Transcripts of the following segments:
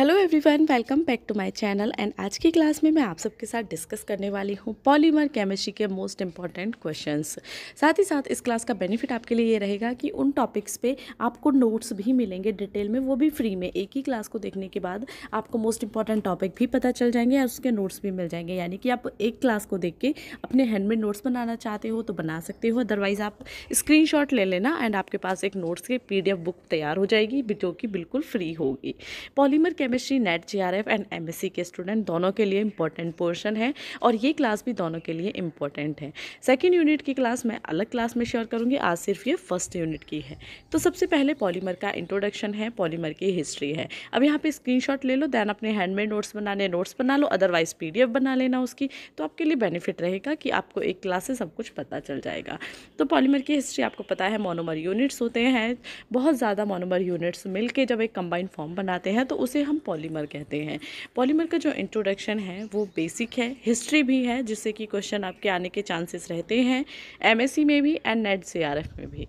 hello everyone welcome back to my channel and आज की class में मैं आप सबके साथ डिस्कस करने वाली हूँ पॉलीमर केमिस्ट्री के मोस्ट इंपॉर्टेंट क्वेश्चंस साथ ही साथ इस क्लास का बेनिफिट आपके लिए ये रहेगा कि उन टॉपिक्स पे आपको नोट्स भी मिलेंगे डिटेल में वो भी फ्री में एक ही क्लास को देखने के बाद आपको मोस्ट इंपॉर्टेंट टॉपिक भी पता चल जाएंगे और उसके नोट्स भी मिल जाएंगे यानी कि आप एक क्लास को देख के अपने हैंडमेड नोट्स बनाना चाहते हो तो बना सकते हो अदरवाइज़ आप स्क्रीन ले लेना एंड आपके पास एक नोट्स की पी बुक तैयार हो जाएगी जो कि बिल्कुल फ्री होगी polymer chemistry NET JRF and MSc के स्टूडेंट दोनों के लिए इंपॉर्टेंट पोर्शन है और ये क्लास भी दोनों के लिए इंपॉर्टेंट है सेकेंड यूनिट की क्लास मैं अलग क्लास में शेयर करूँगी आज सिर्फ ये फर्स्ट यूनिट की है तो सबसे पहले पॉलीमर का इंट्रोडक्शन है पॉलीमर की हिस्ट्री है अब यहाँ स्क्रीन शॉट ले लो दैन अपने हैंडमेड नोट्स बनाने नोट्स बना लो अदरवाइज एफ बना लेना उसकी तो आपके लिए बेनिफिट रहेगा कि आपको एक क्लास से सब कुछ पता चल जाएगा तो पॉलीमर की हिस्ट्री आपको पता है मोनोमर यूनिट्स होते हैं बहुत ज़्यादा मोनोमर यूनिट्स मिलके जब एक कंबाइंड फॉर्म बनाते हैं तो उसे हम पॉलीमर कहते हैं पॉलीमर का जो इंट्रोडक्शन है वो बेसिक है हिस्ट्री भी है जिससे कि क्वेश्चन आपके आने के चांसेस रहते हैं एमएससी में भी एंड नेट सीआरएफ में भी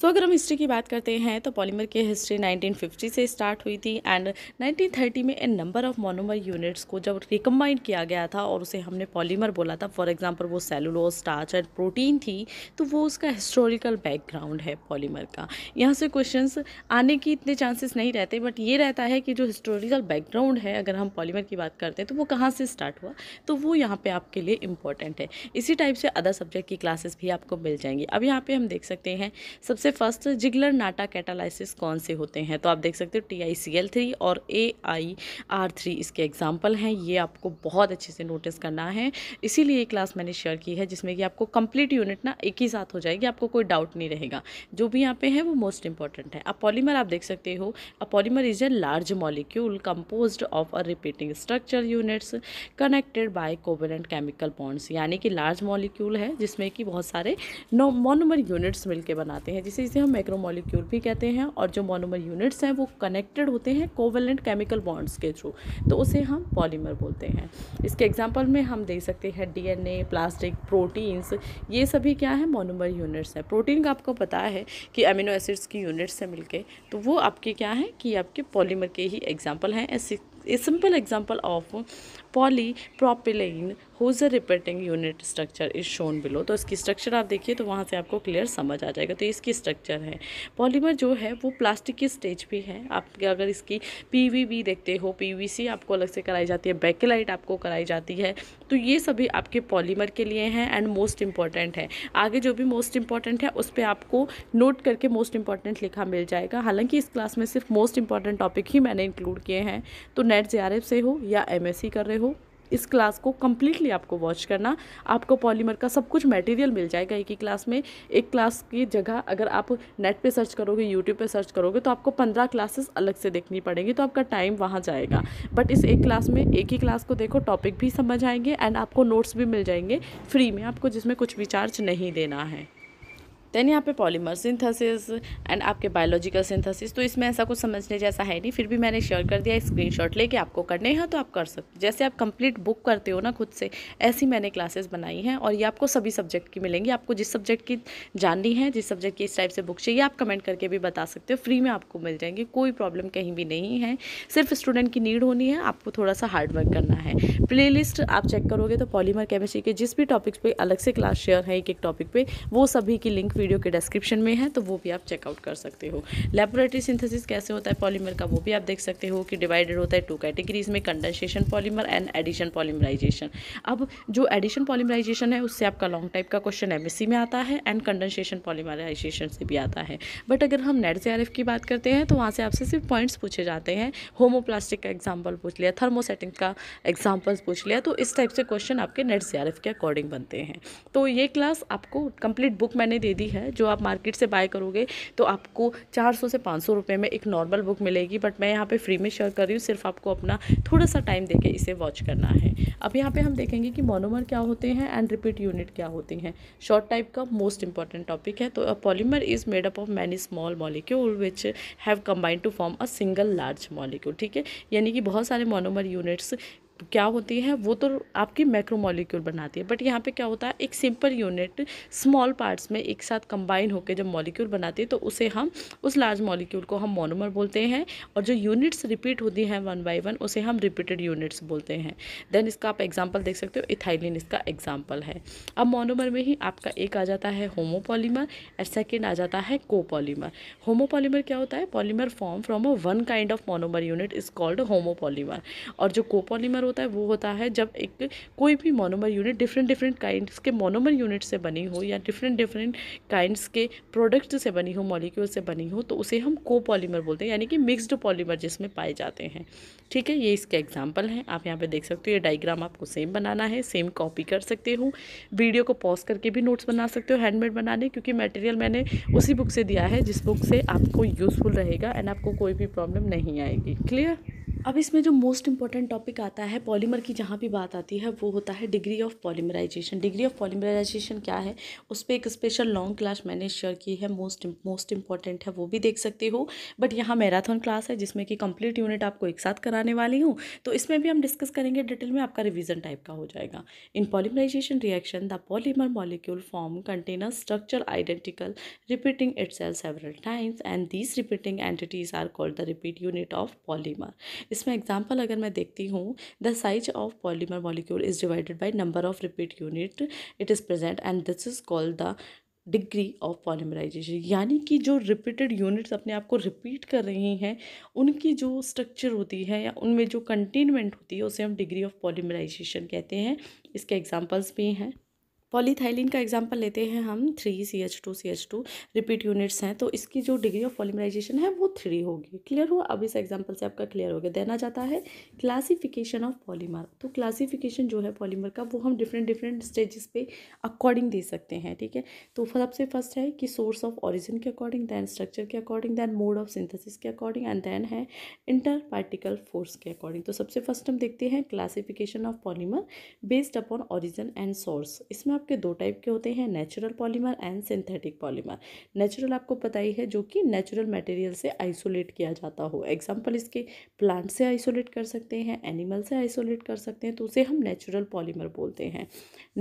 सो so, अगर हम हिस्ट्री की बात करते हैं तो पॉलीमर की हिस्ट्री 1950 से स्टार्ट हुई थी एंड 1930 में in number of monomer units को जब रिकम्बाइंड किया गया था और उसे हमने पॉलीमर बोला था फॉर एग्जांपल वो सेलुलोज स्टार्च एंड प्रोटीन थी तो वो उसका हिस्टोरिकल बैकग्राउंड है पॉलीमर का यहाँ से क्वेश्चन आने की इतने चांसेस नहीं रहते बट ये रहता है कि जो हिस्टोरिकल बैकग्राउंड है अगर हम पॉलीमर की बात करते हैं तो वो कहाँ से स्टार्ट हुआ तो वो यहाँ पर आपके लिए इंपॉर्टेंट है इसी टाइप से अदर सब्जेक्ट की क्लासेस भी आपको मिल जाएंगी अब यहाँ पर हम देख सकते हैं सबसे सबसे फर्स्ट जिगलर नाटा कैटालाइसिस कौन से होते हैं तो आप देख सकते हो T I C L three और ए आई आर थ्री इसके एग्जाम्पल हैं ये आपको बहुत अच्छे से नोटिस करना है इसीलिए क्लास मैंने शेयर की है जिसमें कि आपको कंप्लीट यूनिट ना एक ही साथ हो जाएगी आपको कोई डाउट नहीं रहेगा जो भी यहाँ पे है वो मोस्ट इंपॉर्टेंट है अपॉलीमर आप देख सकते हो a polymer is a large molecule compose of a repeating structure units connected by covalent chemical bonds यानी कि लार्ज मॉलिक्यूल है जिसमें कि बहुत सारे मोनोमर यूनिट्स मिलकर बनाते हैं जिसे से इसे हम माइक्रोमोलिक्यूल भी कहते हैं और जो मोनोमर यूनिट्स हैं वो कनेक्टेड होते हैं कोवेलेंट केमिकल बॉन्ड्स के थ्रू तो उसे हम पॉलीमर बोलते हैं इसके एग्जाम्पल में हम देख सकते हैं डीएनए प्लास्टिक प्रोटीन्स ये सभी क्या है मोनोमर यूनिट्स हैं प्रोटीन का आपको पता है कि अमीनो एसिड्स की यूनिट्स से मिलकर तो वो आपके क्या है कि आपके पॉलीमर के ही एग्जाम्पल हैं a simple example of polypropylene whose repeating unit structure is shown below तो इसकी स्ट्रक्चर आप देखिए तो वहाँ से आपको क्लियर समझ आ जाएगा तो इसकी स्ट्रक्चर है पॉलीमर जो है वो प्लास्टिक की स्टेज भी है आप अगर इसकी पीवीबी देखते हो सी आपको अलग से कराई जाती है बैकेलाइट आपको कराई जाती है तो ये सभी आपके पॉलीमर के लिए हैं एंड मोस्ट इंपॉर्टेंट है आगे जो भी मोस्ट इंपॉर्टेंट है उस पर आपको नोट करके मोस्ट इंपॉर्टेंट लिखा मिल जाएगा हालांकि इस क्लास में सिर्फ मोस्ट इंपॉर्टेंट टॉपिक ही मैंने इंक्लूड किए हैं तो नेट जे से हो या एम कर रहे हो इस क्लास को कम्प्लीटली आपको वॉच करना आपको पॉलीमर का सब कुछ मटेरियल मिल जाएगा एक ही क्लास में एक क्लास की जगह अगर आप नेट पे सर्च करोगे यूट्यूब पे सर्च करोगे तो आपको पंद्रह क्लासेस अलग से देखनी पड़ेंगी तो आपका टाइम वहाँ जाएगा बट इस एक क्लास में एक ही क्लास को देखो टॉपिक भी समझ आएंगे एंड आपको नोट्स भी मिल जाएंगे फ्री में आपको जिसमें कुछ भी चार्ज नहीं देना है देन यहाँ पे पॉलीमर सिंथेसिस एंड आपके बायोलॉजिकल सिंथेसिस तो इसमें ऐसा कुछ समझने जैसा है नहीं फिर भी मैंने शेयर कर दिया स्क्रीनशॉट लेके आपको करने हैं तो आप कर सकते जैसे आप कंप्लीट बुक करते हो ना खुद से ऐसी मैंने क्लासेस बनाई हैं और ये आपको सभी सब्जेक्ट की मिलेंगी आपको जिस सब्जेक्ट की जाननी है जिस सब्जेक्ट की इस टाइप से बुक चाहिए आप कमेंट करके भी बता सकते हो फ्री में आपको मिल जाएंगी कोई प्रॉब्लम कहीं भी नहीं है सिर्फ स्टूडेंट की नीड होनी है आपको थोड़ा सा हार्डवर्क करना है प्ले आप चेक करोगे तो पॉलीमर केमिस्ट्री के जिस भी टॉपिक्स पे अलग से क्लास शेयर है एक एक टॉपिक पर वो सभी की लिंक वीडियो के डिस्क्रिप्शन में है तो वो भी आप चेकआउट कर सकते हो लेबोरेटरी सिंथेसिस कैसे होता है पॉलीमर का वो भी आप देख सकते हो कि डिवाइडेड होता है टू कैटेगरीज में condensation polymer and addition polymerization अब जो एडिशन पॉलीमराइजेशन है उससे आपका लॉन्ग टाइप का क्वेश्चन एम में आता है एंड कंडेंसेशन पॉलीमराइजेशन से भी आता है बट अगर हम नेट से की बात करते हैं तो वहाँ से आपसे सिर्फ पॉइंट्स पूछे जाते हैं होमोप्लास्टिक का एग्जाम्पल पूछ लिया थर्मोसेटिंग का एग्जाम्पल्स पूछ लिया तो इस टाइप से क्वेश्चन आपके नेट से के अकॉर्डिंग बनते हैं तो ये क्लास आपको कंप्लीट बुक मैंने दे दी है जो आप मार्केट से बाय करोगे तो आपको 400 से 500 रुपए में एक नॉर्मल बुक मिलेगी बट मैं यहाँ पे फ्री में शेयर कर रही हूँ सिर्फ आपको अपना थोड़ा सा टाइम देके इसे वॉच करना है अब यहाँ पे हम देखेंगे कि मोनोमर क्या होते हैं एंड रिपीट यूनिट क्या होती हैं शॉर्ट टाइप का मोस्ट इंपॉर्टेंट टॉपिक है तो polymer is made up of many small molecule which have combined to form a single large molecule ठीक है यानी कि बहुत सारे मोनोमर यूनिट्स क्या होती हैं वो तो आपकी मैक्रोमोलिक्यूल बनाती है बट यहाँ पे क्या होता है एक सिंपल यूनिट स्मॉल पार्ट्स में एक साथ कंबाइन होकर जब मॉलिक्यूल बनाती है तो उसे हम उस लार्ज मॉलिक्यूल को हम मोनोमर बोलते हैं और जो यूनिट्स रिपीट होती हैं वन बाई वन उसे हम रिपीटेड यूनिट्स बोलते हैं देन इसका आप एग्जाम्पल देख सकते हो इथाइलिन इसका एग्जाम्पल है अब मोनोमर में ही आपका एक आ जाता है होमोपोलीमर और सेकेंड आ जाता है कोपोलीमर होमोपोलीमर क्या होता है polymer form from a one kind of monomer unit is called homopolymer और जो कोपोलीमर होता है वो होता है जब एक कोई भी monomer unit different different kinds के मोनोमर यूनिट से बनी हो या डिफरेंट डिफरेंट काइंड्स के प्रोडक्ट से बनी हो मॉलिक्यूल से बनी हो तो उसे हम को पॉलीमर बोलते हैं यानी कि मिक्सड पॉलीमर जिसमें पाए जाते हैं ठीक है ये इसके एग्जाम्पल हैं आप यहाँ पर देख सकते हो ये डाइग्राम आपको सेम बनाना है सेम कॉपी कर सकते हो वीडियो को पॉज करके भी नोट्स बना सकते हो हैंडमेड बनाने क्योंकि मटेरियल मैंने उसी बुक से दिया है जिस बुक से आपको यूज़फुल रहेगा एंड आपको कोई भी प्रॉब्लम नहीं आएगी क्लियर अब इसमें जो मोस्ट इंपॉर्टेंट टॉपिक आता है है पॉलीमर की जहाँ भी बात आती है वो होता है degree of polymerization degree of polymerization क्या है उस पर एक स्पेशल लॉन्ग क्लास मैंने शेयर की है मोस्ट मोस्ट इंपॉर्टेंट है वो भी देख सकते हो बट यहाँ मैराथन क्लास है जिसमें कि कंप्लीट यूनिट आपको एक साथ कराने वाली हूँ तो इसमें भी हम डिस्कस करेंगे डिटेल में आपका रिविजन टाइप का हो जाएगा in polymerization reaction the polymer molecule form container structure identical repeating itself several times and these repeating entities are called the repeat unit of polymer इसमें एग्जाम्पल अगर मैं देखती हूँ the the size of polymer molecule is divided by number of repeat unit it is present and this is called the degree of polymerization यानी कि जो repeated units अपने आप को रिपीट कर रही हैं उनकी जो स्ट्रक्चर होती है या उनमें जो कंटेनमेंट होती है उसे हम डिग्री ऑफ पॉलीमराइजेशन कहते हैं इसके एग्जांपल्स भी हैं पॉलीथाइलिन का एग्जाम्पल लेते हैं हम three C H two C H two repeat units हैं तो इसकी जो डिग्री ऑफ पॉलीमराइजेशन है वो थ्री होगी क्लियर हुआ अब इस एग्जाम्पल से आपका क्लियर हो गया देना जाता है क्लासिफिकेशन ऑफ पॉलीमर तो क्लासिफिकेशन जो है पॉलीमर का वो हम डिफरेंट डिफरेंट स्टेजेस पे अकॉर्डिंग दे सकते हैं ठीक है तो सबसे फर्स्ट है कि सोर्स ऑफ ऑरिजिन के अकॉर्डिंग दैन स्ट्रक्चर के according then mode of synthesis के अकॉर्डिंग एंड देन है इंटर पार्टिकल फोर्स के अकॉर्डिंग तो सबसे फर्स्ट हम देखते हैं classification of polymer based upon origin and source इसमें आपके दो टाइप के होते हैं natural polymer and synthetic polymer natural आपको पता ही है जो कि नेचुरल मटेरियल से आइसोलेट किया जाता हो एग्जाम्पल इसके प्लांट से आइसोलेट कर सकते हैं एनिमल से आइसोलेट कर सकते हैं तो उसे हम नेचुरल पॉलीमर बोलते हैं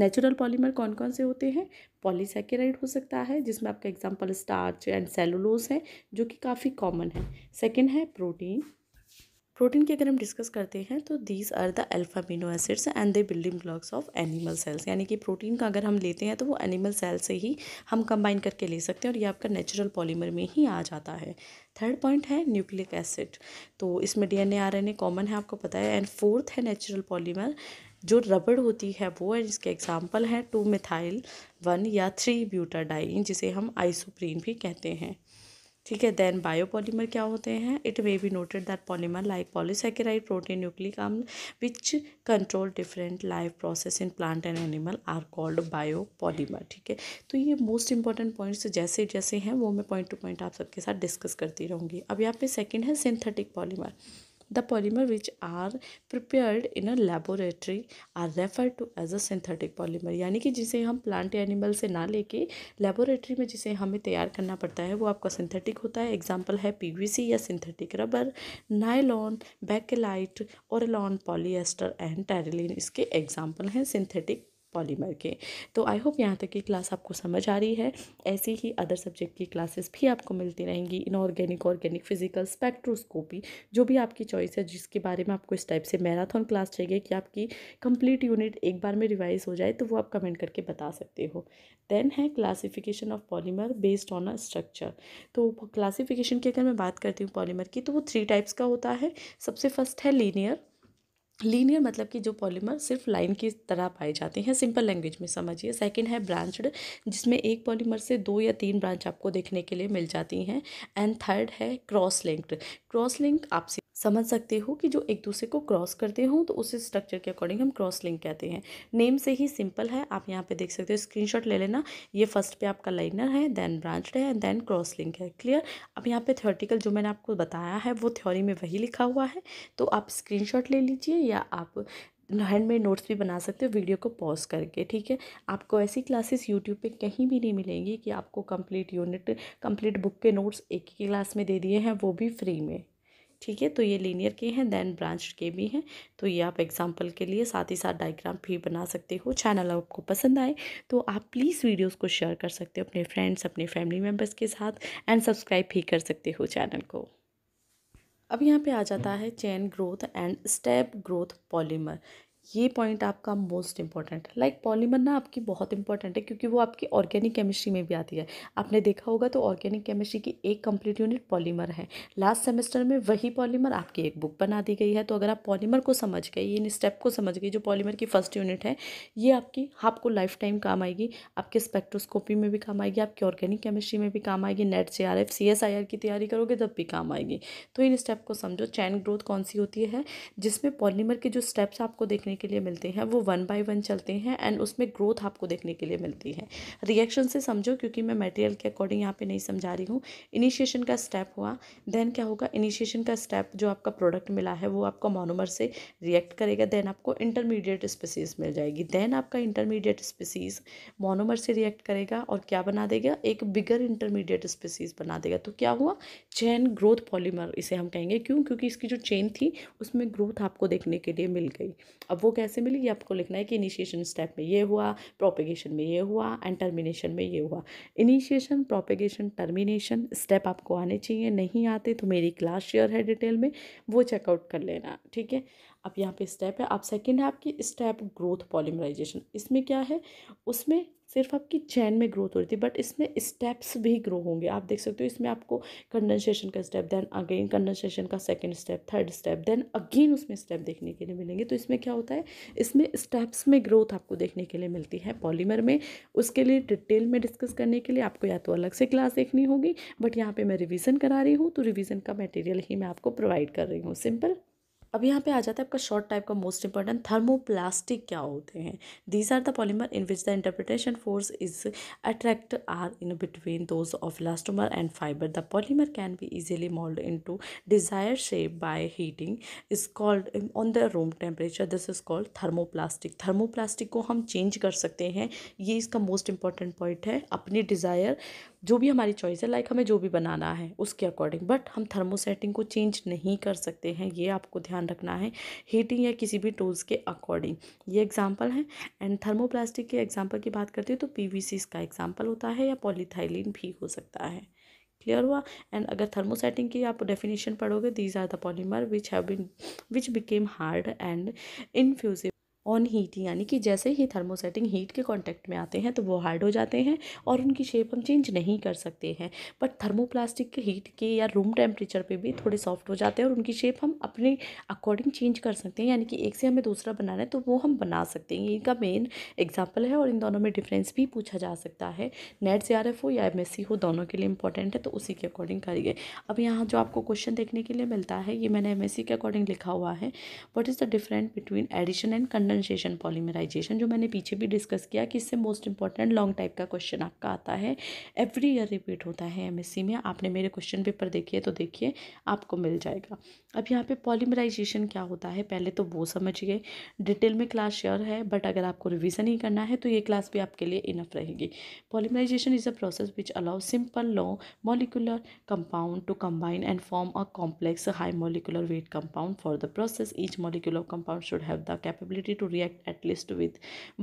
नेचुरल पॉलीमर कौन कौन से होते हैं पॉलीसेकेराइड हो सकता है जिसमें आपका एग्जाम्पल स्टार्च एंड सेलुलोज है जो कि काफ़ी कॉमन है सेकेंड है प्रोटीन प्रोटीन की अगर हम डिस्कस करते हैं तो these are the alpha amino acids and they building blocks of animal cells यानी कि प्रोटीन का अगर हम लेते हैं तो वो एनिमल सेल से ही हम कंबाइन करके ले सकते हैं और ये आपका नेचुरल पॉलीमर में ही आ जाता है थर्ड पॉइंट है न्यूक्लिक एसिड तो इसमें डी एन ए कॉमन है आपको पता है एंड फोर्थ है नेचुरल पॉलीमर जो रबड़ होती है वो है जिसके एग्जाम्पल हैं टू मिथाइल वन या थ्री ब्यूटाडाइन जिसे हम आइसोप्रीन भी कहते हैं ठीक है देन बायोपॉलीमर क्या होते हैं it may be noted that polymer like polysaccharide protein nucleic आम which control different life process in plant and animal are called biopolymer ठीक है तो ये मोस्ट इंपॉर्टेंट पॉइंट्स जैसे जैसे हैं वो मैं पॉइंट टू पॉइंट आप सबके साथ डिस्कस करती रहूँगी अब यहाँ पे सेकेंड है synthetic polymer The polymer which are prepared in a laboratory are referred to as a synthetic polymer यानी कि जिसे हम plant या animal से ना लेके laboratory में जिसे हमें तैयार करना पड़ता है वो आपका synthetic होता है example है PVC या synthetic rubber, nylon, bakelite, orlon, polyester and terylene इसके example हैं synthetic पॉलीमर के तो आई होप यहाँ तक की क्लास आपको समझ आ रही है ऐसी ही अदर सब्जेक्ट की क्लासेस भी आपको मिलती रहेंगी इनऑर्गेनिक ऑर्गेनिक फिजिकल स्पेक्ट्रोस्कोपी जो भी आपकी चॉइस है जिसके बारे में आपको इस टाइप से मैराथन क्लास चाहिए कि आपकी कंप्लीट यूनिट एक बार में रिवाइज हो जाए तो वो आप कमेंट करके बता सकते हो देन है classification of polymer based on a structure तो क्लासीफिकेशन की अगर मैं बात करती हूँ पॉलीमर की तो वो थ्री टाइप्स का होता है सबसे फर्स्ट है लीनियर लीनियर मतलब कि जो पॉलीमर सिर्फ लाइन की तरह पाए जाते हैं सिंपल लैंग्वेज में समझिए सेकंड है ब्रांचड जिसमें एक पॉलीमर से दो या तीन ब्रांच आपको देखने के लिए मिल जाती हैं एंड थर्ड है क्रॉस लिंक्ड क्रॉस लिंक आपसी समझ सकते हो कि जो एक दूसरे को क्रॉस करते हों तो उसे स्ट्रक्चर के अकॉर्डिंग हम क्रॉस लिंक कहते हैं नेम से ही सिंपल है आप यहाँ पे देख सकते हो स्क्रीनशॉट ले लेना ये फर्स्ट पे आपका लाइनर है देन ब्रांच है एंड देन क्रॉस लिंक है क्लियर अब यहाँ पे थ्योरेटिकल जो मैंने आपको बताया है वो थ्योरी में वही लिखा हुआ है तो आप स्क्रीन ले लीजिए या आप हैंडमेड नोट्स भी बना सकते हो वीडियो को पॉज करके ठीक है आपको ऐसी क्लासेस यूट्यूब पे कहीं भी नहीं मिलेंगी कि आपको कंप्लीट यूनिट कंप्लीट बुक के नोट्स एक ही क्लास में दे दिए हैं वो भी फ्री में ठीक है तो ये लीनियर के हैं देन ब्रांच के भी हैं तो ये आप एग्जाम्पल के लिए साथ ही साथ डायग्राम भी बना सकते हो चैनल आपको पसंद आए तो आप प्लीज़ वीडियोज़ को शेयर कर सकते हो अपने फ्रेंड्स अपने फैमिली मेम्बर्स के साथ एंड सब्सक्राइब भी कर सकते हो चैनल को अब यहाँ पे आ जाता है chain growth and step growth polymer ये पॉइंट आपका मोस्ट इंपॉर्टेंट है लाइक पॉलीमर ना आपकी बहुत इंपॉर्टेंट है क्योंकि वो आपकी ऑर्गेनिक केमिस्ट्री में भी आती है आपने देखा होगा तो ऑर्गेनिक केमिस्ट्री की एक कंप्लीट यूनिट पॉलीमर है लास्ट सेमेस्टर में वही पॉलीमर आपकी एक बुक बना दी गई है तो अगर आप पॉलीमर को समझ गए इन स्टेप को समझ गए जो पॉलीमर की फर्स्ट यूनिट है ये आपकी आपको लाइफ टाइम काम आएगी आपके स्पेक्ट्रोस्कोपी में भी काम आएगी आपकी ऑर्गेनिक केमिस्ट्री में भी काम आएगी NET J R F C S I R की तैयारी करोगे तब भी काम आएगी तो इन स्टेप को समझो चैन ग्रोथ कौन सी होती है जिसमें पॉलीमर के जो स्टेप्स आपको देखने के लिए मिलते हैं वो वन बाय वन चलते हैं एंड उसमें ग्रोथ आपको देखने के लिए मिलती है रिएक्शन से समझो क्योंकि मैं मटेरियल के अकॉर्डिंग यहाँ पे नहीं समझा रही हूँ इनिशिएशन का स्टेप हुआ देन क्या होगा इनिशिएशन का स्टेप जो आपका प्रोडक्ट मिला है वो आपका मोनोमर से रिएक्ट करेगा देन आपको इंटरमीडिएट स्पीसीज मिल जाएगी देन आपका इंटरमीडिएट स्पीसीज मोनोमर से रिएक्ट करेगा और क्या बना देगा एक बिगर इंटरमीडिएट स्पीसीज बना देगा तो क्या हुआ चैन ग्रोथ पॉलीमर इसे हम कहेंगे क्यों क्योंकि इसकी जो चेन थी उसमें ग्रोथ आपको देखने के लिए मिल गई अब अब वो कैसे मिली ये आपको लिखना है कि इनिशिएशन स्टेप में ये हुआ प्रोपेगेशन में ये हुआ एंड टर्मिनेशन में ये हुआ इनिशिएशन प्रोपेगेशन टर्मिनेशन स्टेप आपको आने चाहिए नहीं आते तो मेरी क्लास शेयर है डिटेल में वो चेकआउट कर लेना ठीक है अब यहाँ पे स्टेप है आप सेकंड है आपकी स्टेप ग्रोथ पॉलीमराइजेशन इसमें क्या है उसमें सिर्फ आपकी चैन में ग्रोथ हो रही थी बट इसमें स्टेप्स भी ग्रो होंगे आप देख सकते हो इसमें आपको कंडेंसेशन का स्टेप देन अगेन कंडेंसेशन का second step third step then again उसमें स्टेप देखने के लिए मिलेंगे तो इसमें क्या होता है इसमें स्टेप्स में ग्रोथ आपको देखने के लिए मिलती है पॉलीमर में उसके लिए डिटेल में डिस्कस करने के लिए आपको या तो अलग से क्लास देखनी होगी बट यहाँ पर मैं रिविज़न करा रही हूँ तो रिविज़न का मटेरियल ही मैं आपको प्रोवाइड कर रही हूँ सिंपल अब यहाँ पे आ जाता है आपका शॉर्ट टाइप का मोस्ट इंपॉर्टेंट थर्मोप्लास्टिक क्या होते हैं these are the polymer in which the interpretation force is attract are in between those of elastomer and fibre the polymer can be easily mould into desire shape by heating is called on the room temperature this is called thermoplastic को हम change कर सकते हैं ये इसका most important point है अपनी Dzire जो भी हमारी चॉइस है लाइक हमें जो भी बनाना है उसके अकॉर्डिंग बट हम थर्मोसेटिंग को चेंज नहीं कर सकते हैं ये आपको ध्यान रखना है हीटिंग या किसी भी टूल्स के अकॉर्डिंग ये एग्जाम्पल है एंड थर्मोप्लास्टिक के एग्जाम्पल की बात करते हैं तो पी इसका एग्जाम्पल होता है या पॉलीथाइलिन भी हो सकता है क्लियर हुआ एंड अगर थर्मोसेटिंग की आप डेफिनेशन पढ़ोगे these are the polymer which have been which became hard and infusive on heat यानी कि जैसे ही थर्मोसेटिंग हीट के कांटेक्ट में आते हैं तो वो हार्ड हो जाते हैं और उनकी शेप हम चेंज नहीं कर सकते हैं बट थर्मोप्लास्टिक के हीट के या रूम टेम्परेचर पे भी थोड़े सॉफ्ट हो जाते हैं और उनकी शेप हम अपने अकॉर्डिंग चेंज कर सकते हैं यानी कि एक से हमें दूसरा बनाना है तो वो हम बना सकते हैं इनका मेन एग्जाम्पल है और इन दोनों में डिफरेंस भी पूछा जा सकता है नेट एफ हो या एम हो दोनों के लिए इंपॉर्टेंट है तो उसी के अकॉर्डिंग करिए अब यहाँ जो आपको क्वेश्चन देखने के लिए मिलता है ये मैंने एम के अकॉर्डिंग लिखा हुआ है what is the different between addition and condensation differentiation polymerization जो मैंने पीछे भी डिस्कस किया कि इससे मोस्ट इंपॉर्टेंट लॉन्ग टाइप का क्वेश्चन आपका आता है एवरी ईयर रिपीट होता है एमएससी में आपने मेरे क्वेश्चन पेपर देखिए तो देखिए आपको मिल जाएगा अब यहाँ पे पॉलीमराइजेशन क्या होता है पहले तो वो समझिए डिटेल में क्लास शेयर है बट अगर आपको रिविज़न ही करना है तो ये क्लास भी आपके लिए इनफ रहेगी polymerization is a process which allow simple low molecular compound to combine and form a complex high molecular weight compound for the process each molecular compound should have the capability to react at least with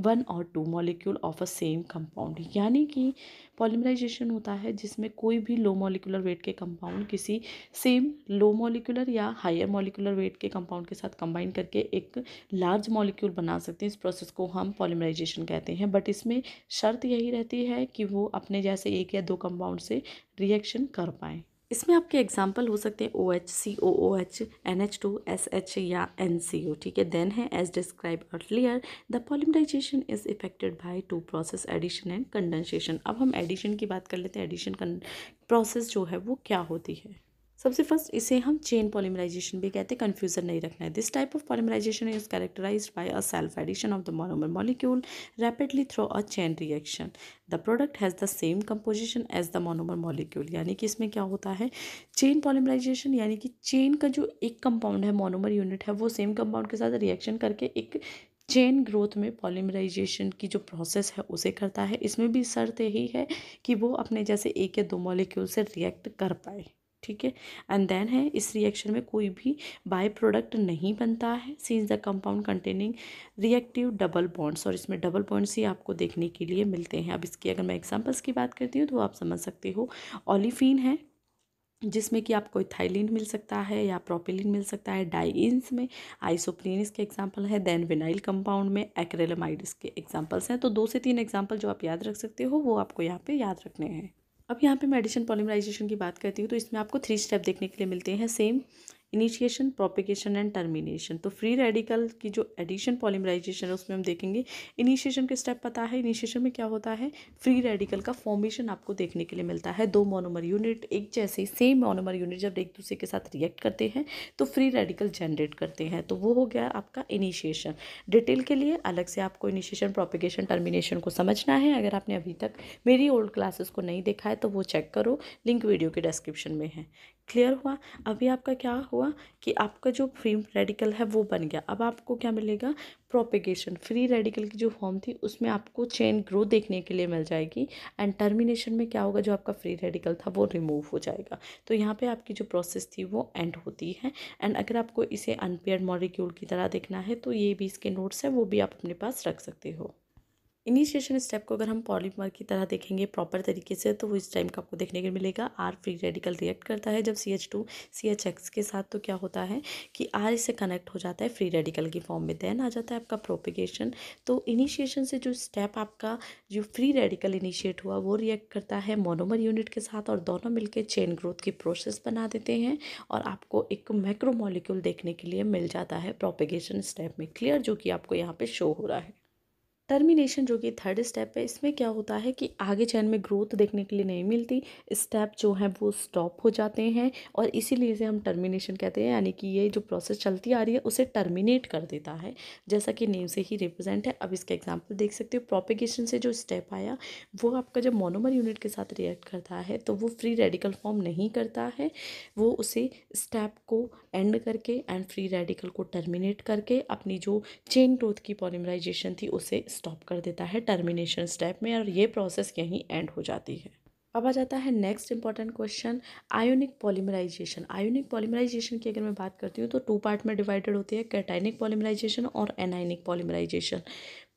one or two molecule of a same compound यानी कि polymerisation होता है जिसमें कोई भी low molecular weight के compound किसी same low molecular या हायर मॉलिकुलर वेट के कंपाउंड के साथ कंबाइन करके एक लार्ज मॉलिक्यूल बना सकते हैं इस प्रोसेस को हम पॉलीमराइजेशन कहते हैं बट इसमें शर्त यही रहती है कि वो अपने जैसे एक या दो कंपाउंड से रिएक्शन कर पाएँ इसमें आपके एग्जाम्पल हो सकते हैं O H C O O H N H two S H या एन सी ओ ठीक है देन है as describe earlier the polymerization is effected by two process addition and condensation अब हम एडिशन की बात कर लेते हैं एडिशन प्रोसेस जो है वो क्या होती है सबसे फर्स्ट इसे हम चेन पॉलीमराइजेशन भी कहते हैं कन्फ्यूजन नहीं रखना है this type of polymerization is characterize by a self addition of the monomer molecule rapidly through a chain reaction the product has the same composition as the monomer molecule यानी कि इसमें क्या होता है चेन पॉलीमराइजेशन यानी कि chain का जो एक कंपाउंड है मोनोमर यूनिट है वो सेम कंपाउंड के साथ रिएक्शन करके एक चेन ग्रोथ में पॉलीमराइजेशन की जो प्रोसेस है उसे करता है इसमें भी शर्त यही है कि वो अपने जैसे एक या दो मॉलिक्यूल से रिएक्ट कर पाए ठीक है एंड देन है इस रिएक्शन में कोई भी बाय प्रोडक्ट नहीं बनता है since the compound containing reactive double bonds और इसमें डबल बॉन्ड्स ही आपको देखने के लिए मिलते हैं अब इसकी अगर मैं एग्जांपल्स की बात करती हूँ तो आप समझ सकते हो ऑलिफिन है जिसमें कि आपको इथाइलिन मिल सकता है या प्रोपिलिन मिल सकता है डाइन्स में आइसोप्रीन इसके एग्जांपल है देन विनाइल कंपाउंड में एक्रेलमाइड इसके एग्जांपल्स हैं तो दो से तीन एग्जांपल जो आप याद रख सकते हो वो आपको यहाँ पे याद रखने हैं अब यहाँ पे मैं एडिशन पॉलीमराइजेशन की बात करती हूँ तो इसमें आपको थ्री स्टेप देखने के लिए मिलते हैं same initiation propagation and termination तो फ्री रेडिकल की जो एडिशन पॉलीमराइजेशन है उसमें हम देखेंगे इनिशिएशन के स्टेप पता है इनिशिएशन में क्या होता है फ्री रेडिकल का फॉर्मेशन आपको देखने के लिए मिलता है दो मोनोमर यूनिट एक जैसे सेम मोनोमर यूनिट जब एक दूसरे के साथ रिएक्ट करते हैं तो फ्री रेडिकल जनरेट करते हैं तो वो हो गया आपका इनिशिएशन डिटेल के लिए अलग से आपको इनिशिएशन प्रोपिकेशन टर्मिनेशन को समझना है अगर आपने अभी तक मेरी ओल्ड क्लासेस को नहीं देखा है तो वो चेक करो लिंक वीडियो के डिस्क्रिप्शन में है क्लियर हुआ अभी आपका क्या हुआ कि आपका जो फ्री रेडिकल है वो बन गया अब आपको क्या मिलेगा प्रोपेगेशन फ्री रेडिकल की जो फॉर्म थी उसमें आपको चेन ग्रो देखने के लिए मिल जाएगी एंड टर्मिनेशन में क्या होगा जो आपका फ्री रेडिकल था वो रिमूव हो जाएगा तो यहाँ पे आपकी जो प्रोसेस थी वो एंड होती है एंड अगर आपको इसे अनपेयर मॉलिक्यूल की तरह देखना है तो ये भी इसके नोट्स हैं वो भी आप अपने पास रख सकते हो इनिशिएशन स्टेप को अगर हम पॉलीमर की तरह देखेंगे प्रॉपर तरीके से तो वो इस टाइम का आपको देखने को मिलेगा आर फ्री रेडिकल रिएक्ट करता है जब C H two C H X के साथ तो क्या होता है कि आर इसे कनेक्ट हो जाता है फ्री रेडिकल की फॉर्म में देन आ जाता है आपका प्रोपिगेशन तो इनिशिएशन से जो स्टेप आपका जो फ्री रेडिकल इनिशिएट हुआ वो रिएक्ट करता है मोनोमर यूनिट के साथ और दोनों मिलकर चेन ग्रोथ की प्रोसेस बना देते हैं और आपको एक मैक्रोमोलिक्यूल देखने के लिए मिल जाता है प्रोपिगेशन स्टेप में क्लियर जो कि आपको यहाँ पर शो हो रहा है टर्मिनेशन जो कि थर्ड स्टेप है इसमें क्या होता है कि आगे चैन में ग्रोथ देखने के लिए नहीं मिलती स्टेप जो है वो स्टॉप हो जाते हैं और इसीलिए इसे हम टर्मिनेशन कहते हैं यानी कि ये जो प्रोसेस चलती आ रही है उसे टर्मिनेट कर देता है जैसा कि नेम से ही रिप्रेजेंट है अब इसका एग्जाम्पल देख सकते हो प्रोपिगेशन से जो स्टेप आया वो आपका जब मोनोमर यूनिट के साथ रिएक्ट करता है तो वो फ्री रेडिकल फॉर्म नहीं करता है वो उसे स्टेप को एंड करके एंड फ्री रेडिकल को टर्मिनेट करके अपनी जो चेन ग्रोथ की पॉलिमराइजेशन थी उसे स्टॉप कर देता है टर्मिनेशन स्टेप में और ये प्रोसेस यहीं एंड हो जाती है अब आ जाता है next important question ionic polymerization ionic polymerization की अगर मैं बात करती हूँ तो टू पार्ट में डिवाइडेड होती है कैटाइनिक पॉलीमराइजेशन और एनाइनिक पॉलीमराइजेशन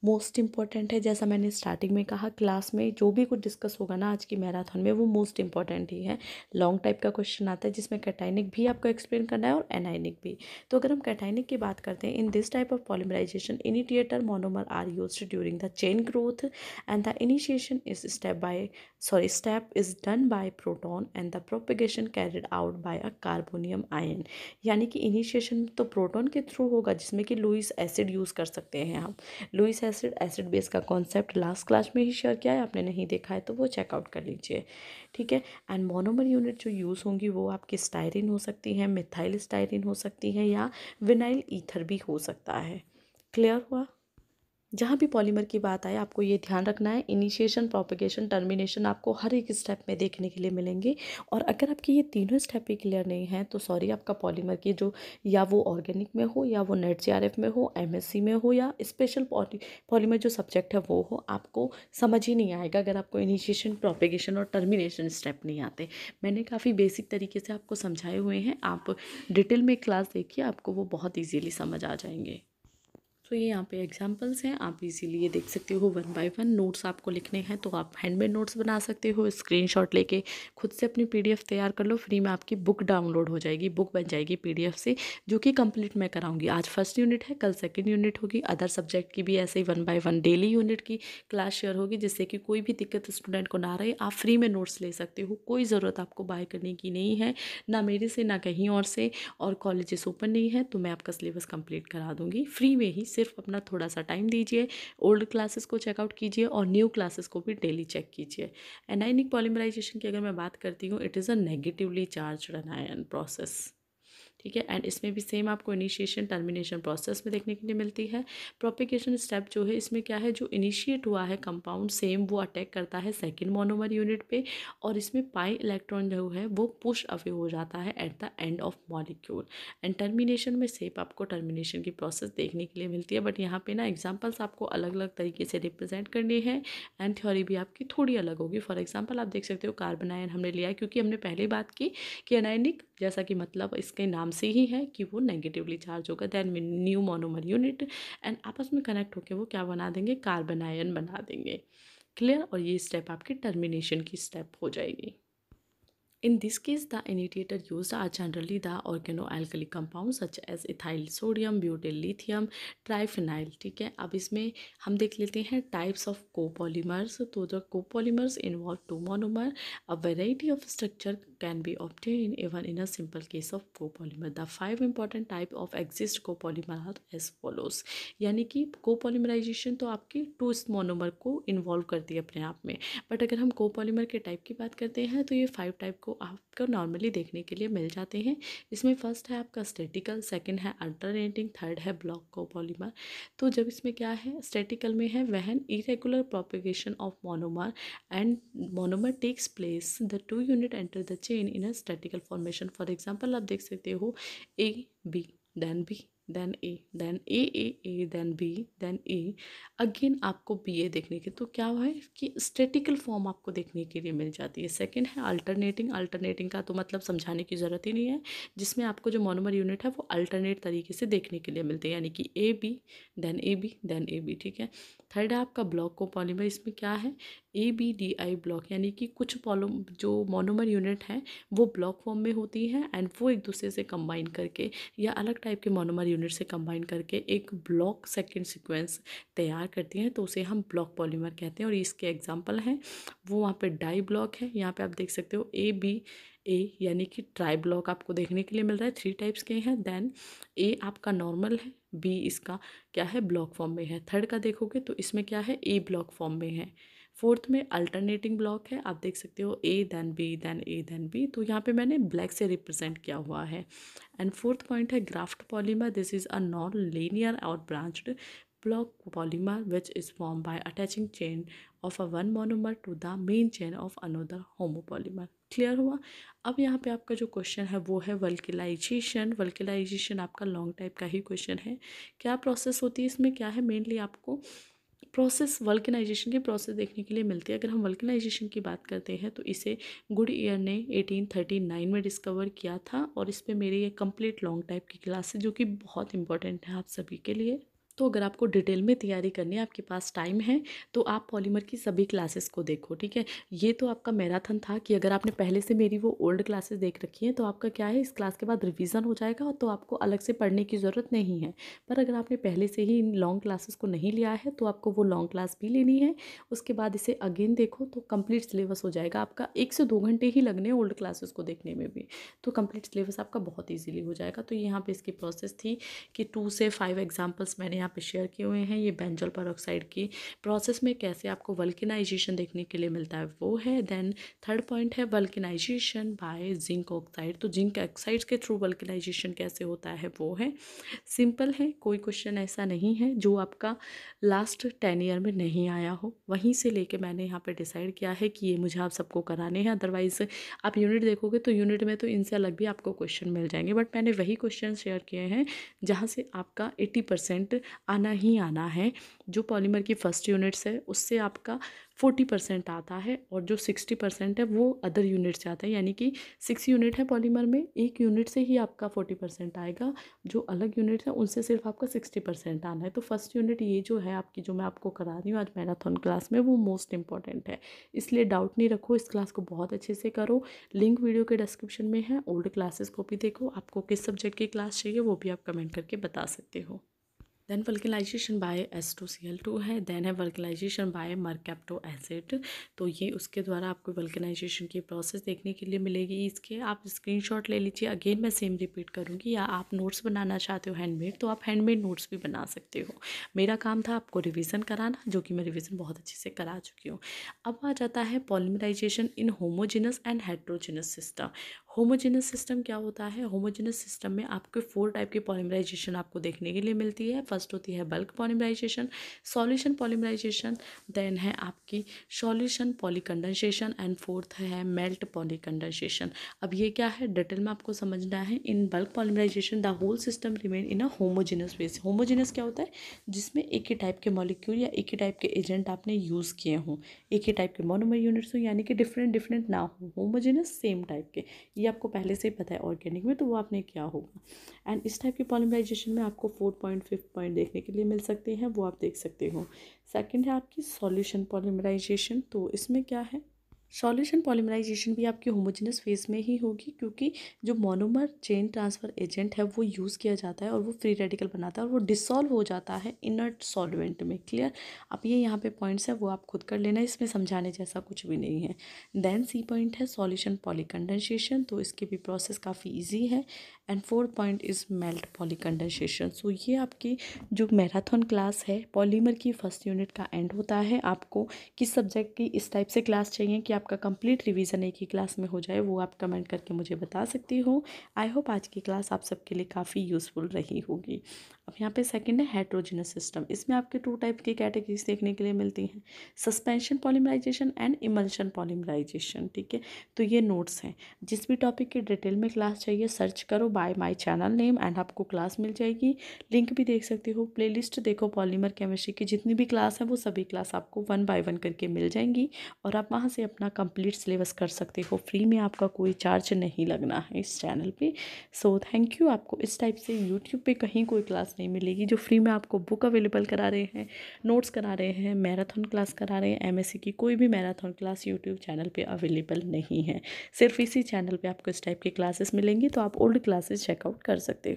मोस्ट इम्पॉर्टेंट है जैसा मैंने स्टार्टिंग में कहा क्लास में जो भी कुछ डिस्कस होगा ना आज की मैराथन में वो मोस्ट इंपॉर्टेंट ही है लॉन्ग टाइप का क्वेश्चन आता है जिसमें कैटाइनिक भी आपको एक्सप्लेन करना है और एनाइनिक भी तो अगर हम कैटाइनिक की बात करते हैं in this type of polymerization initiator monomer are use during the chain growth and the initiation is step by sorry step is done by proton and the propagation carried out by a carbonium ion यानी कि initiation तो proton के through होगा जिसमें कि Lewis acid use कर सकते हैं हम लुइस एसिड एसिड बेस का कॉन्सेप्ट लास्ट क्लास में ही शेयर किया है आपने नहीं देखा है तो वो चेकआउट कर लीजिए ठीक है एंड मोनोमर यूनिट जो यूज़ होंगी वो आपकी स्टायरिन हो सकती है मिथाइल स्टायरिन हो सकती है या विनाइल ईथर भी हो सकता है क्लियर हुआ जहाँ भी पॉलीमर की बात आए आपको ये ध्यान रखना है इनिशिएशन प्रोपगेशन टर्मिनेशन आपको हर एक स्टेप में देखने के लिए मिलेंगे और अगर आपके ये तीनों स्टेप ही क्लियर नहीं हैं तो सॉरी आपका पॉलीमर की जो या वो ऑर्गेनिक में हो या वो नेट जी में हो एम में हो या स्पेशल पॉलीमर जो सब्जेक्ट है वो हो आपको समझ ही नहीं आएगा अगर आपको इनिशिएशन प्रोपिगेशन और टर्मिनेशन स्टेप नहीं आते मैंने काफ़ी बेसिक तरीके से आपको समझाए हुए हैं आप डिटेल में क्लास देखिए आपको वो बहुत ईजीली समझ आ जाएंगे तो ये यहाँ पे एग्जांपल्स हैं आप इजीली ये देख सकते हो वन बाय वन नोट्स आपको लिखने हैं तो आप हैंडमेड नोट्स बना सकते हो स्क्रीनशॉट लेके खुद से अपनी पीडीएफ तैयार कर लो फ्री में आपकी बुक डाउनलोड हो जाएगी बुक बन जाएगी पीडीएफ से जो कि कंप्लीट मैं कराऊंगी आज फर्स्ट यूनिट है कल सेकेंड यूनिट होगी अदर सब्जेक्ट की भी ऐसे ही one by one daily unit की क्लास शेयर होगी जिससे कि कोई भी दिक्कत स्टूडेंट को ना रहे आप फ्री में नोट्स ले सकते हो कोई ज़रूरत आपको बाय करने की नहीं है ना मेरे से ना कहीं और से और कॉलेजेस ओपन नहीं है तो मैं आपका सिलेबस कम्प्लीट करा दूँगी फ्री में ही सिर्फ अपना थोड़ा सा टाइम दीजिए ओल्ड क्लासेस को चेकआउट कीजिए और न्यू क्लासेस को भी डेली चेक कीजिए एनाइनिक पॉलीमराइजेशन की अगर मैं बात करती हूँ it is a negatively charge anion process ठीक है एंड इसमें भी सेम आपको इनिशिएशन टर्मिनेशन प्रोसेस में देखने के लिए मिलती है प्रोपिकेशन स्टेप जो है इसमें क्या है जो इनिशिएट हुआ है कंपाउंड सेम वो अटैक करता है सेकेंड मोनोमर यूनिट पे और इसमें पाई इलेक्ट्रॉन जो है वो पुश अवे हो जाता है at the end of molecule and termination में सेम आपको टर्मिनेशन की प्रोसेस देखने के लिए मिलती है बट यहाँ पर ना एग्जाम्पल्स आपको अलग अलग तरीके से रिप्रेजेंट करनी है एंड थ्योरी भी आपकी थोड़ी अलग होगी फॉर एग्जाम्पल आप देख सकते हो कार्बन आयन हमने लिया क्योंकि हमने पहले बात की कि अनायनिक जैसा कि मतलब इसके नाम नाम से ही है कि वो नेगेटिवली चार्ज होगा then new monomer unit and आपस में कनेक्ट होकर वो क्या बना देंगे कार्बन आयन बना देंगे क्लियर और ये स्टेप आपकी टर्मिनेशन की स्टेप हो जाएगी in this case the the use are generally the organo organoalkali compound such as ethyl sodium butyl lithium triphenyl ठीक है अब इसमें हम देख लेते हैं टाइप्स ऑफ कोपोलीमर्स तो the copolymers involve two monomer a variety of structure can be obtain even in a simple case of copolymer the five important type of exist copolymer are as follows यानी कि कोपोलीमराइजेशन तो आपकी to monomer को involve करती है अपने आप में बट अगर हम कोपोलीमर के टाइप की बात करते हैं तो ये फाइव टाइप को आपको आपको नॉर्मली देखने के लिए मिल जाते हैं इसमें फर्स्ट है आपका स्टेटिकल सेकेंड है अल्टरनेटिंग थर्ड है ब्लॉक कोपॉलीमर तो जब इसमें क्या है स्टेटिकल में है when irregular propagation of monomer and monomer takes place the two unit enter the chain in a statistical formation for example आप देख सकते हो A B then B then A then A A A then B then A again आपको B A देखने के तो क्या हुआ है कि स्टेटिकल फॉर्म आपको देखने के लिए मिल जाती है सेकंड है अल्टरनेटिंग अल्टरनेटिंग का तो मतलब समझाने की ज़रूरत ही नहीं है जिसमें आपको जो मोनोमर यूनिट है वो अल्टरनेट तरीके से देखने के लिए मिलते हैं यानी कि A B then A B then A B ठीक है थर्ड है आपका ब्लॉक को पॉलीमर इसमें क्या है A B D I block यानी कि कुछ पॉलो जो मोनोमर यूनिट हैं वो ब्लॉक फॉर्म में होती हैं एंड वो एक दूसरे से कंबाइन करके या अलग टाइप के मोनोमर यूनिट से कंबाइन करके एक ब्लॉक सेकेंड सिक्वेंस तैयार करती हैं तो उसे हम ब्लॉक पॉलीमर कहते हैं और इसके एग्जाम्पल हैं वो वहाँ पर डाई ब्लॉक है यहाँ पर आप देख सकते हो ए बी ए यानी कि ट्राई ब्लॉक आपको देखने के लिए मिल रहा है थ्री टाइप्स के हैं देन ए आपका नॉर्मल है बी इसका क्या है ब्लॉक फॉर्म में है थर्ड का देखोगे तो इसमें क्या है ए ब्लॉक फॉर्म में है फोर्थ में अल्टरनेटिंग ब्लॉक है आप देख सकते हो A then B then A then B तो यहाँ पे मैंने ब्लैक से रिप्रेजेंट किया हुआ है एंड फोर्थ पॉइंट है graft polymer this is a non linear और branched block polymer which is formed by attaching chain of a one monomer to the main chain of another homopolymer clear हुआ अब यहाँ पे आपका जो question है वो है वल्किलाइजेशन वल्किलाइजेशन आपका लॉन्ग टाइप का ही क्वेश्चन है क्या प्रोसेस होती है इसमें क्या है मेनली आपको प्रोसेस वल्कनाइजेशन की प्रोसेस देखने के लिए मिलती है अगर हम वल्कनाइजेशन की बात करते हैं तो इसे गुड ईयर ने 1839 में डिस्कवर किया था और इस पर मेरी ये कंप्लीट लॉन्ग टाइप की क्लास है जो कि बहुत इंपॉर्टेंट है आप सभी के लिए तो अगर आपको डिटेल में तैयारी करनी है आपके पास टाइम है तो आप पॉलीमर की सभी क्लासेस को देखो ठीक है ये तो आपका मैराथन था कि अगर आपने पहले से मेरी वो ओल्ड क्लासेस देख रखी हैं तो आपका क्या है इस क्लास के बाद रिविज़न हो जाएगा तो आपको अलग से पढ़ने की ज़रूरत नहीं है पर अगर आपने पहले से ही इन लॉन्ग क्लासेस को नहीं लिया है तो आपको वो लॉन्ग क्लास भी लेनी है उसके बाद इसे अगेन देखो तो कम्प्लीट सिलेबस हो जाएगा आपका एक से दो घंटे ही लगने ओल्ड क्लासेस को देखने में भी तो कम्प्लीट सिलेबस आपका बहुत ईजिली हो जाएगा तो यहाँ पर इसकी प्रोसेस थी कि टू से फाइव एग्जाम्पल्स मैंने यहाँ पे शेयर किए हुए हैं ये बेंजल पर की प्रोसेस में कैसे आपको वल्किनाइजेशन देखने के लिए मिलता है वो है देन थर्ड पॉइंट है वल्किनाइजेशन बाय जिंक ऑक्साइड तो जिंक ऑक्साइड के थ्रू वल्किनाइजेशन कैसे होता है वो है सिंपल है कोई क्वेश्चन ऐसा नहीं है जो आपका लास्ट टेन ईयर में नहीं आया हो वहीं से लेके मैंने यहाँ पर डिसाइड किया है कि ये मुझे आप सबको कराने हैं अदरवाइज़ आप यूनिट देखोगे तो यूनिट में तो इनसे अलग भी आपको क्वेश्चन मिल जाएंगे बट मैंने वही क्वेश्चन शेयर किए हैं जहाँ से आपका एट्टी परसेंट आना ही आना है जो पॉलीमर की फ़र्स्ट यूनिट्स है उससे आपका फोर्टी परसेंट आता है और जो सिक्सटी परसेंट है वो अदर यूनिट से आता है यानी कि सिक्स यूनिट है पॉलीमर में एक यूनिट से ही आपका फोर्टी परसेंट आएगा जो अलग यूनिट्स हैं उनसे सिर्फ आपका सिक्सटी परसेंट आना है तो फर्स्ट यूनिट ये जो है आपकी जो मैं आपको करा रही हूँ आज मैराथन क्लास में वो मोस्ट इंपॉर्टेंट है इसलिए डाउट नहीं रखो इस क्लास को बहुत अच्छे से करो लिंक वीडियो के डिस्क्रिप्शन में है ओल्ड क्लासेस को भी देखो आपको किस सब्जेक्ट की क्लास चाहिए वो भी आप कमेंट करके बता सकते हो by two C L two है देन है वर्कलाइजेशन बाय मर्कैप्टो एसिड तो ये उसके द्वारा आपको वर्कलाइजेशन की प्रोसेस देखने के लिए मिलेगी इसके आप स्क्रीनशॉट ले लीजिए अगेन मैं सेम रिपीट करूँगी या आप नोट्स बनाना चाहते हो हैंडमेड तो आप हैंडमेड नोट्स भी बना सकते हो मेरा काम था आपको रिविज़न कराना जो कि मैं रिविज़न बहुत अच्छे से करा चुकी हूँ अब आ जाता है polymerization in homogeneous and heterogeneous system homogeneous system क्या होता है होमोजेनस सिस्टम में आपके फोर टाइप की पॉलीमराइजेशन आपको देखने के लिए मिलती है फर्स्ट होती है bulk polymerization solution polymerization then है आपकी सॉल्यूशन पॉलीकंडेंसेशन एंड फोर्थ है मेल्ट पॉलीकंडेंसेशन अब ये क्या है डिटेल में आपको समझना है in bulk polymerization the whole system remain in a homogeneous base homogeneous क्या होता है जिसमें एक ही टाइप के मॉलिक्यूल या एक ही टाइप के एजेंट आपने यूज़ किए हों एक ही टाइप के मोनोमर यूनिट्स हों यानी कि डिफरेंट डिफरेंट ना हो होमोजेनस सेम टाइप के ये आपको पहले से ही पता है ऑर्गेनिक में तो वो आपने क्या होगा एंड इस टाइप के पॉलिमराइजेशन में आपको फोर्थ पॉइंट फिफ्थ पॉइंट देखने के लिए मिल सकते हैं वो आप देख सकते हो सेकेंड है आपकी सॉल्यूशन पॉलिमराइजेशन तो इसमें क्या है सॉल्यूशन पॉलीमराइजेशन भी आपकी होमोजेनस फेज में ही होगी क्योंकि जो मोनोमर चेन ट्रांसफ़र एजेंट है वो यूज़ किया जाता है और वो फ्री रेडिकल बनाता है और वो डिसॉल्व हो जाता है इनर्ट सॉल्वेंट में क्लियर अब ये यहाँ पे पॉइंट्स है वो आप खुद कर लेना इसमें समझाने जैसा कुछ भी नहीं है देन सी पॉइंट है सॉल्यूशन पॉलीकंडेंसेशन तो इसके भी प्रोसेस काफ़ी ईजी है and fourth point is melt polycondensation so ये आपकी जो मैराथन क्लास है पॉलीमर की फर्स्ट यूनिट का एंड होता है आपको किस सब्जेक्ट की इस टाइप से क्लास चाहिए कि आपका कंप्लीट रिवीजन एक ही क्लास में हो जाए वो आप कमेंट करके मुझे बता सकती हो आई होप आज की क्लास आप सबके लिए काफ़ी यूज़फुल रही होगी अब यहाँ पे सेकंड है हेट्रोजिनस सिस्टम इसमें आपके टू टाइप की कैटेगरीज देखने के लिए मिलती हैं suspension polymerization and emulsion polymerization ठीक है तो ये नोट्स हैं जिस भी टॉपिक की डिटेल में क्लास चाहिए सर्च करो by my channel name and आपको क्लास मिल जाएगी लिंक भी देख सकती हो प्लेलिस्ट देखो पॉलीमर केमिस्ट्री की जितनी भी क्लास है वो सभी क्लास आपको वन बाय वन करके मिल जाएंगी और आप वहाँ से अपना कंप्लीट सिलेबस कर सकते हो फ्री में आपका कोई चार्ज नहीं लगना है इस चैनल पे सो थैंक यू आपको इस टाइप से यूट्यूब पे कहीं कोई क्लास नहीं मिलेगी जो फ्री में आपको बुक अवेलेबल करा रहे हैं नोट्स करा रहे हैं मैराथन क्लास करा रहे हैं एम की कोई भी मैराथन क्लास यूट्यूब चैनल पर अवेलेबल नहीं है सिर्फ इसी चैनल पर आपको इस टाइप की क्लासेस मिलेंगी तो आप ओल्ड क्लासेस चेकआउट कर सकते हो